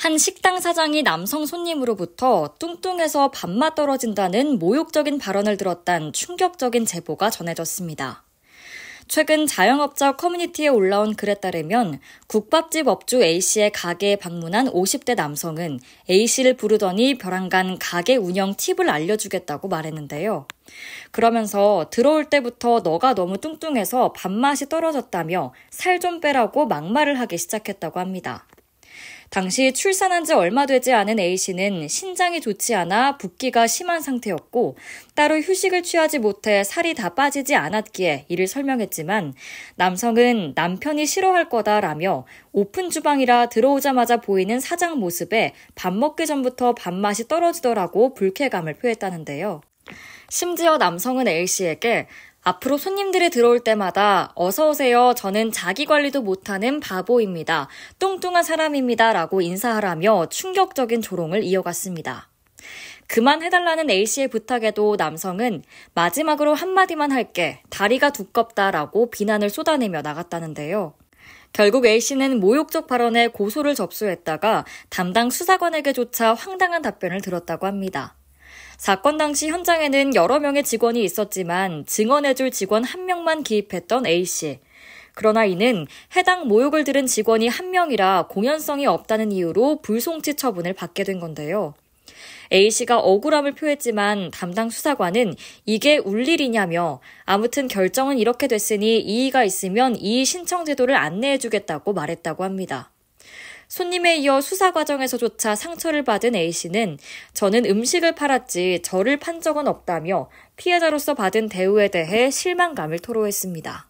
한 식당 사장이 남성 손님으로부터 뚱뚱해서 밥맛 떨어진다는 모욕적인 발언을 들었단 충격적인 제보가 전해졌습니다. 최근 자영업자 커뮤니티에 올라온 글에 따르면 국밥집 업주 A씨의 가게에 방문한 50대 남성은 A씨를 부르더니 벼랑간 가게 운영 팁을 알려주겠다고 말했는데요. 그러면서 들어올 때부터 너가 너무 뚱뚱해서 밥맛이 떨어졌다며 살 좀 빼라고 막말을 하기 시작했다고 합니다. 당시 출산한 지 얼마 되지 않은 A씨는 신장이 좋지 않아 붓기가 심한 상태였고 따로 휴식을 취하지 못해 살이 다 빠지지 않았기에 이를 설명했지만 남성은 남편이 싫어할 거다라며 오픈 주방이라 들어오자마자 보이는 사장 모습에 밥 먹기 전부터 밥맛이 떨어지더라고 불쾌감을 표했다는데요. 심지어 남성은 A씨에게 앞으로 손님들이 들어올 때마다 어서오세요. 저는 자기 관리도 못하는 바보입니다. 뚱뚱한 사람입니다. 라고 인사하라며 충격적인 조롱을 이어갔습니다. 그만해달라는 A씨의 부탁에도 남성은 마지막으로 한마디만 할게. 다리가 두껍다. 라고 비난을 쏟아내며 나갔다는데요. 결국 A씨는 모욕적 발언에 고소를 접수했다가 담당 수사관에게조차 황당한 답변을 들었다고 합니다. 사건 당시 현장에는 여러 명의 직원이 있었지만 증언해줄 직원 한 명만 기입했던 A씨. 그러나 이는 해당 모욕을 들은 직원이 한 명이라 공연성이 없다는 이유로 불송치 처분을 받게 된 건데요. A씨가 억울함을 표했지만 담당 수사관은 이게 울 일이냐며 아무튼 결정은 이렇게 됐으니 이의가 있으면 이의 신청 제도를 안내해주겠다고 말했다고 합니다. 손님에 이어 수사 과정에서조차 상처를 받은 A씨는 저는 음식을 팔았지 저를 판 적은 없다며 피해자로서 받은 대우에 대해 실망감을 토로했습니다.